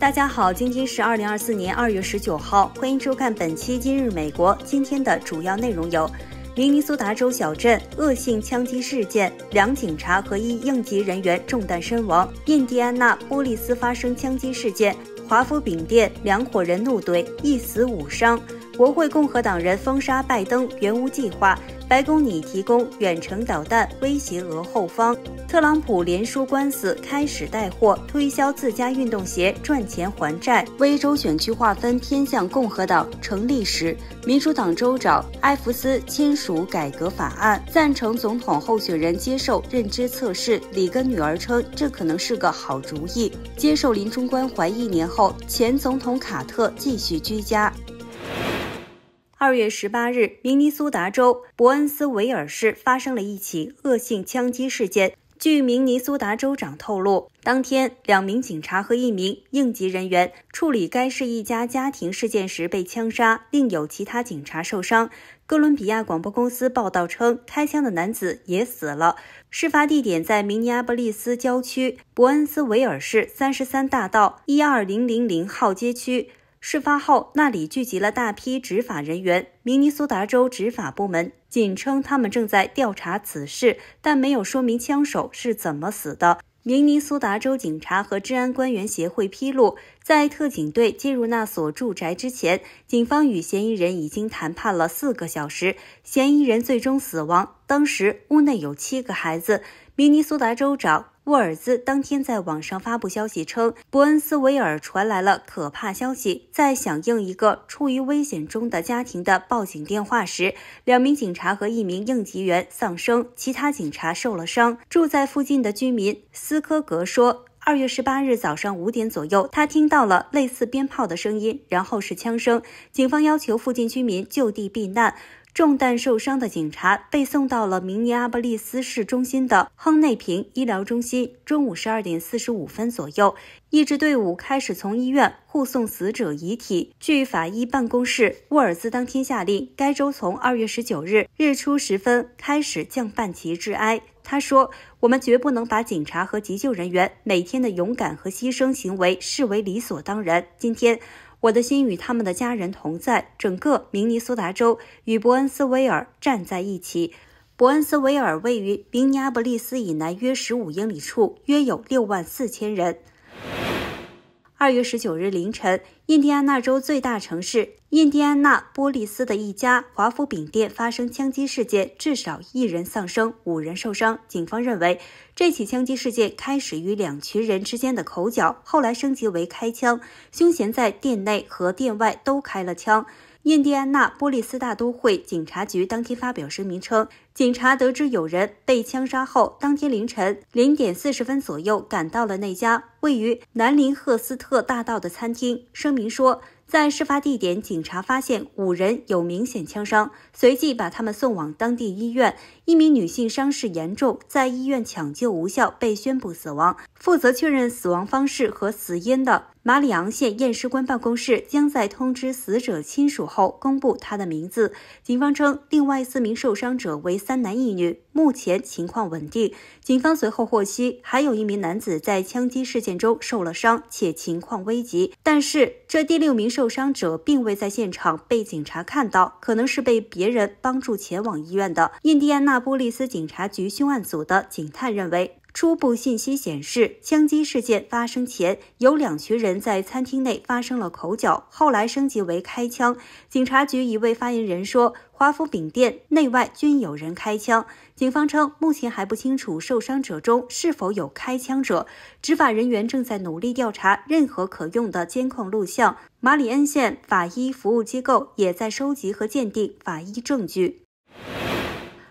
大家好，今天是二零二四年二月十九号，欢迎收看本期《今日美国》。今天的主要内容有：明尼苏达州小镇恶性枪击事件，两警察和一应急人员中弹身亡；印第安纳波利斯发生枪击事件，华夫饼店两伙人怒怼，一死五伤。国会共和党人封杀拜登，原无计划。白宫拟提供远程导弹威胁俄后方。特朗普连输官司，开始带货推销自家运动鞋，赚钱还债。威州选区划分偏向共和党。成立时，民主党州长艾弗斯签署改革法案，赞成总统候选人接受认知测试。里根女儿称，这可能是个好主意。接受临终关怀一年后，前总统卡特继续居家。二月十八日，明尼苏达州伯恩斯维尔市发生了一起恶性枪击事件。据明尼苏达州长透露，当天两名警察和一名应急人员处理该市一家家庭事件时被枪杀，另有其他警察受伤。哥伦比亚广播公司报道称，开枪的男子也死了。事发地点在明尼阿波利斯郊区伯恩斯维尔市三十三大道一二零零零号街区。事发后，那里聚集了大批执法人员。明尼苏达州执法部门仅称他们正在调查此事，但没有说明枪手是怎么死的。明尼苏达州警察和治安官员协会披露，在特警队进入那所住宅之前，警方与嫌疑人已经谈判了四个小时，嫌疑人最终死亡。当时屋内有七个孩子。明尼苏达州长沃尔兹当天在网上发布消息称，伯恩斯维尔传来了可怕消息。在响应一个处于危险中的家庭的报警电话时，两名警察和一名应急员丧生，其他警察受了伤。住在附近的居民斯科格说，二月十八日早上五点左右，他听到了类似鞭炮的声音，然后是枪声。警方要求附近居民就地避难。中弹受伤的警察被送到了明尼阿波利斯市中心的亨内平医疗中心。中午十二点四十五分左右，一支队伍开始从医院护送死者遗体。据法医办公室，沃尔兹当天下令，该州从二月十九日日出时分开始降半旗致哀。他说：“我们绝不能把警察和急救人员每天的勇敢和牺牲行为视为理所当然。今天。”我的心与他们的家人同在，整个明尼苏达州与伯恩斯维尔站在一起。伯恩斯维尔位于明尼阿波利斯以南约十五英里处，约有六万四千人。二月十九日凌晨，印第安纳州最大城市印第安纳波利斯的一家华夫饼店发生枪击事件，至少一人丧生，五人受伤。警方认为，这起枪击事件开始于两群人之间的口角，后来升级为开枪。凶嫌在店内和店外都开了枪。印第安纳波利斯大都会警察局当天发表声明称，警察得知有人被枪杀后，当天凌晨零点四十分左右赶到了那家位于南林赫斯特大道的餐厅。声明说，在事发地点，警察发现五人有明显枪伤，随即把他们送往当地医院。一名女性伤势严重，在医院抢救无效被宣布死亡。负责确认死亡方式和死因的。马里昂县验尸官办公室将在通知死者亲属后公布他的名字。警方称，另外四名受伤者为三男一女，目前情况稳定。警方随后获悉，还有一名男子在枪击事件中受了伤，且情况危急。但是，这第六名受伤者并未在现场被警察看到，可能是被别人帮助前往医院的。印第安纳波利斯警察局凶案组的警探认为。初步信息显示，枪击事件发生前，有两群人在餐厅内发生了口角，后来升级为开枪。警察局一位发言人说：“华夫饼店内外均有人开枪。”警方称，目前还不清楚受伤者中是否有开枪者。执法人员正在努力调查任何可用的监控录像。马里恩县法医服务机构也在收集和鉴定法医证据。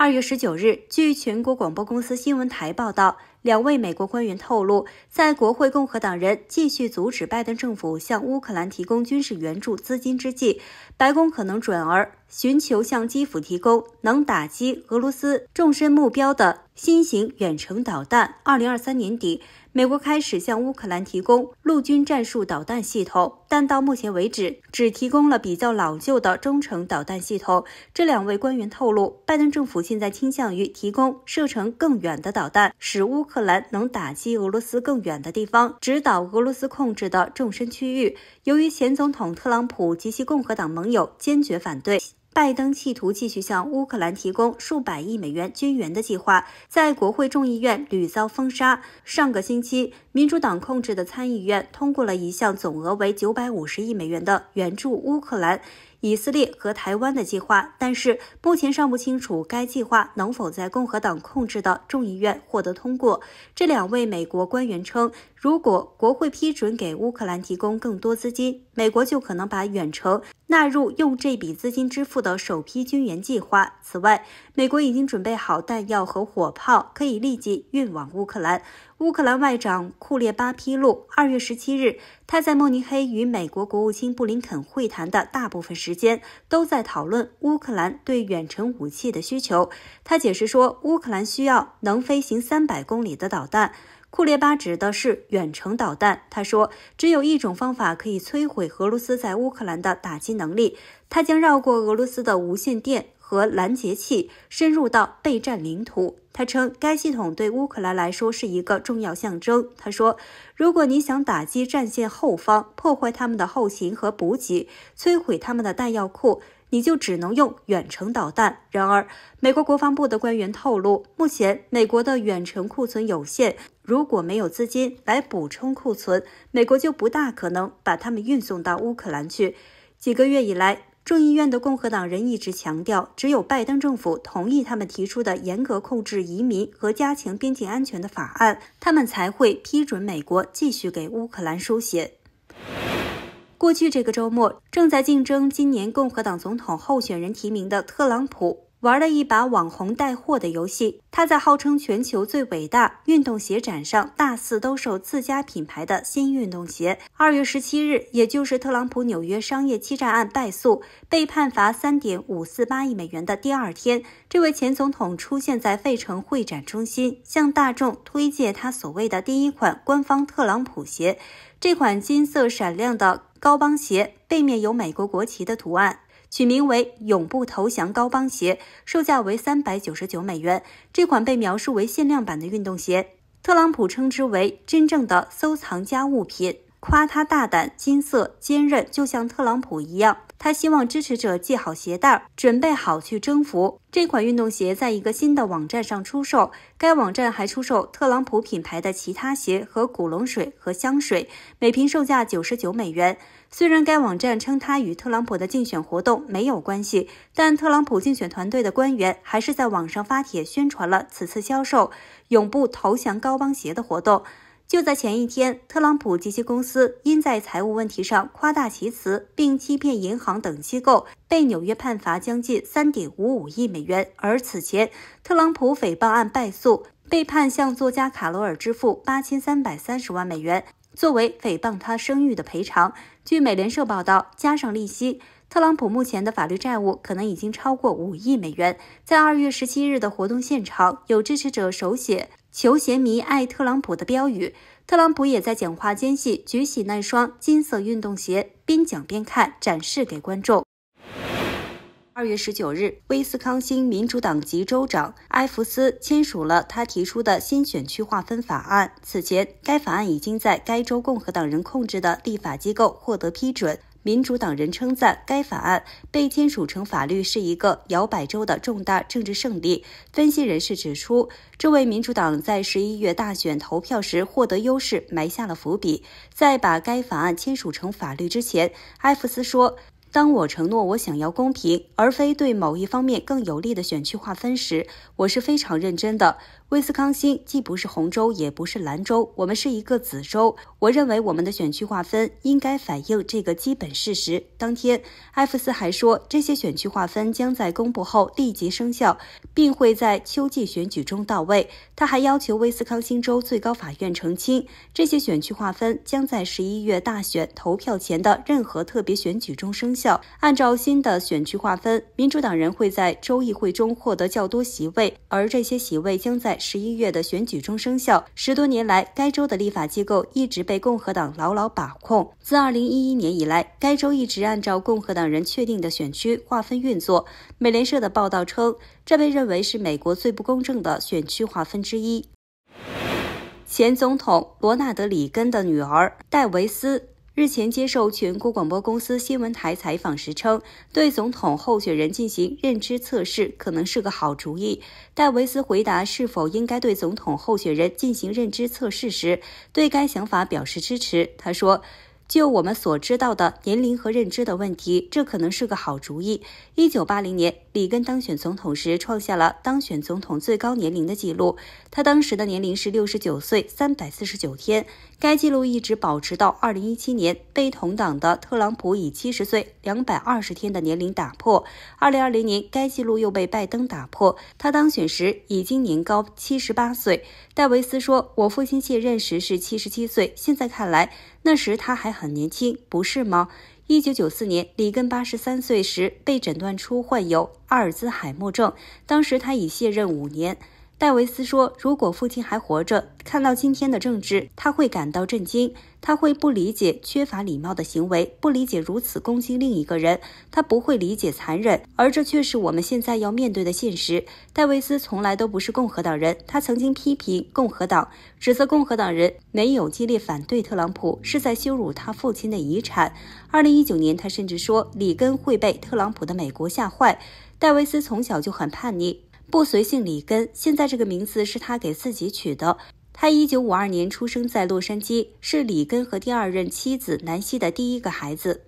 二月十九日，据全国广播公司新闻台报道，两位美国官员透露，在国会共和党人继续阻止拜登政府向乌克兰提供军事援助资金之际，白宫可能转而寻求向基辅提供能打击俄罗斯纵深目标的新型远程导弹。二零二三年底。美国开始向乌克兰提供陆军战术导弹系统，但到目前为止只提供了比较老旧的中程导弹系统。这两位官员透露，拜登政府现在倾向于提供射程更远的导弹，使乌克兰能打击俄罗斯更远的地方，指导俄罗斯控制的纵深区域。由于前总统特朗普及其共和党盟友坚决反对。拜登企图继续向乌克兰提供数百亿美元军援的计划，在国会众议院屡遭封杀。上个星期。民主党控制的参议院通过了一项总额为九百五十亿美元的援助乌克兰、以色列和台湾的计划，但是目前尚不清楚该计划能否在共和党控制的众议院获得通过。这两位美国官员称，如果国会批准给乌克兰提供更多资金，美国就可能把远程纳入用这笔资金支付的首批军援计划。此外，美国已经准备好弹药和火炮，可以立即运往乌克兰。乌克兰外长库列巴披露，二月十七日，他在慕尼黑与美国国务卿布林肯会谈的大部分时间都在讨论乌克兰对远程武器的需求。他解释说，乌克兰需要能飞行三百公里的导弹。库列巴指的是远程导弹。他说，只有一种方法可以摧毁俄罗斯在乌克兰的打击能力，它将绕过俄罗斯的无线电。和拦截器深入到备战领土。他称该系统对乌克兰来说是一个重要象征。他说：“如果你想打击战线后方，破坏他们的后勤和补给，摧毁他们的弹药库，你就只能用远程导弹。”然而，美国国防部的官员透露，目前美国的远程库存有限，如果没有资金来补充库存，美国就不大可能把它们运送到乌克兰去。几个月以来。众议院的共和党人一直强调，只有拜登政府同意他们提出的严格控制移民和加强边境安全的法案，他们才会批准美国继续给乌克兰输血。过去这个周末，正在竞争今年共和党总统候选人提名的特朗普。玩了一把网红带货的游戏，他在号称全球最伟大运动鞋展上大肆兜售自家品牌的新运动鞋。二月十七日，也就是特朗普纽约商业欺诈案败诉、被判罚三点五四八亿美元的第二天，这位前总统出现在费城会展中心，向大众推介他所谓的第一款官方特朗普鞋。这款金色闪亮的高帮鞋背面有美国国旗的图案。取名为“永不投降”高帮鞋，售价为三百九十九美元。这款被描述为限量版的运动鞋，特朗普称之为真正的收藏家物品，夸他大胆、金色、坚韧，就像特朗普一样。他希望支持者系好鞋带准备好去征服这款运动鞋，在一个新的网站上出售。该网站还出售特朗普品牌的其他鞋和古龙水和香水，每瓶售价九十九美元。虽然该网站称它与特朗普的竞选活动没有关系，但特朗普竞选团队的官员还是在网上发帖宣传了此次销售“永不投降高帮鞋”的活动。就在前一天，特朗普及其公司因在财务问题上夸大其词并欺骗银行等机构，被纽约判罚将近三点五五亿美元。而此前，特朗普诽谤案败诉，被判向作家卡罗尔支付八千三百三十万美元，作为诽谤他声誉的赔偿。据美联社报道，加上利息，特朗普目前的法律债务可能已经超过五亿美元。在二月十七日的活动现场，有支持者手写。球鞋迷爱特朗普的标语，特朗普也在讲话间隙举起那双金色运动鞋，边讲边看，展示给观众。二月十九日，威斯康星民主党籍州长埃弗斯签署了他提出的新选区划分法案。此前，该法案已经在该州共和党人控制的立法机构获得批准。民主党人称赞该法案被签署成法律是一个摇摆州的重大政治胜利。分析人士指出，这为民主党在十一月大选投票时获得优势埋下了伏笔。在把该法案签署成法律之前，埃弗斯说：“当我承诺我想要公平，而非对某一方面更有利的选区划分时，我是非常认真的。”威斯康星既不是红州，也不是蓝州，我们是一个紫州。我认为我们的选区划分应该反映这个基本事实。当天，埃弗斯还说，这些选区划分将在公布后立即生效，并会在秋季选举中到位。他还要求威斯康星州最高法院澄清，这些选区划分将在十一月大选投票前的任何特别选举中生效。按照新的选区划分，民主党人会在州议会中获得较多席位，而这些席位将在十一月的选举中生效。十多年来，该州的立法机构一直被共和党牢牢把控。自二零一一年以来，该州一直按照共和党人确定的选区划分运作。美联社的报道称，这被认为是美国最不公正的选区划分之一。前总统罗纳德·里根的女儿戴维斯。日前接受全国广播公司新闻台采访时称，对总统候选人进行认知测试可能是个好主意。戴维斯回答是否应该对总统候选人进行认知测试时，对该想法表示支持。他说：“就我们所知道的年龄和认知的问题，这可能是个好主意。”1980 年，里根当选总统时创下了当选总统最高年龄的记录，他当时的年龄是69岁349天。该记录一直保持到二零一七年，被同党的特朗普以七十岁两百二十天的年龄打破。二零二零年，该记录又被拜登打破，他当选时已经年高七十八岁。戴维斯说：“我父亲卸任时是七十七岁，现在看来那时他还很年轻，不是吗？”一九九四年，里根八十三岁时被诊断出患有阿尔兹海默症，当时他已卸任五年。戴维斯说：“如果父亲还活着，看到今天的政治，他会感到震惊。他会不理解缺乏礼貌的行为，不理解如此攻击另一个人，他不会理解残忍。而这却是我们现在要面对的现实。”戴维斯从来都不是共和党人，他曾经批评共和党，指责共和党人没有激烈反对特朗普，是在羞辱他父亲的遗产。2019年，他甚至说里根会被特朗普的美国吓坏。戴维斯从小就很叛逆。不随姓里根，现在这个名字是他给自己取的。他一九五二年出生在洛杉矶，是里根和第二任妻子南希的第一个孩子。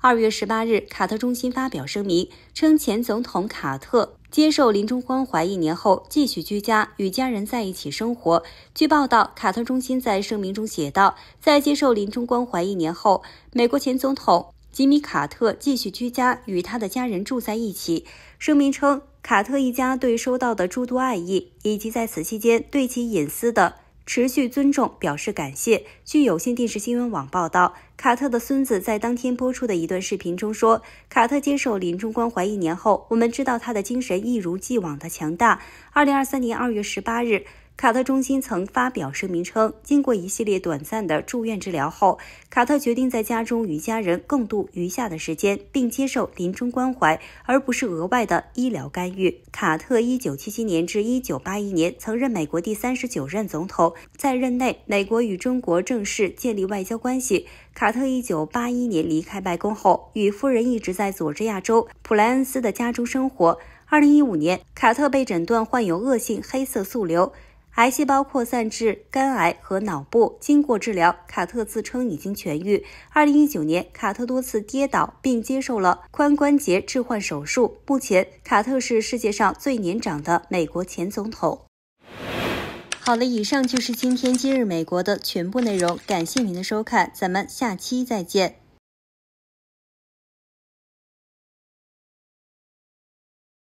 二月十八日，卡特中心发表声明称，前总统卡特接受临终关怀一年后继续居家与家人在一起生活。据报道，卡特中心在声明中写道，在接受临终关怀一年后，美国前总统。吉米·卡特继续居家，与他的家人住在一起。声明称，卡特一家对收到的诸多爱意，以及在此期间对其隐私的持续尊重表示感谢。据有线电视新闻网报道，卡特的孙子在当天播出的一段视频中说：“卡特接受临终关怀一年后，我们知道他的精神一如既往的强大。”二零二三年二月十八日。卡特中心曾发表声明称，经过一系列短暂的住院治疗后，卡特决定在家中与家人共度余下的时间，并接受临终关怀，而不是额外的医疗干预。卡特1977年至1981年曾任美国第三十九任总统，在任内，美国与中国正式建立外交关系。卡特1981年离开白宫后，与夫人一直在佐治亚州普莱恩斯的家中生活。2015年，卡特被诊断患有恶性黑色素瘤。癌细胞扩散至肝癌和脑部，经过治疗，卡特自称已经痊愈。二零一九年，卡特多次跌倒，并接受了髋关节置换手术。目前，卡特是世界上最年长的美国前总统。好了，以上就是今天今日美国的全部内容，感谢您的收看，咱们下期再见。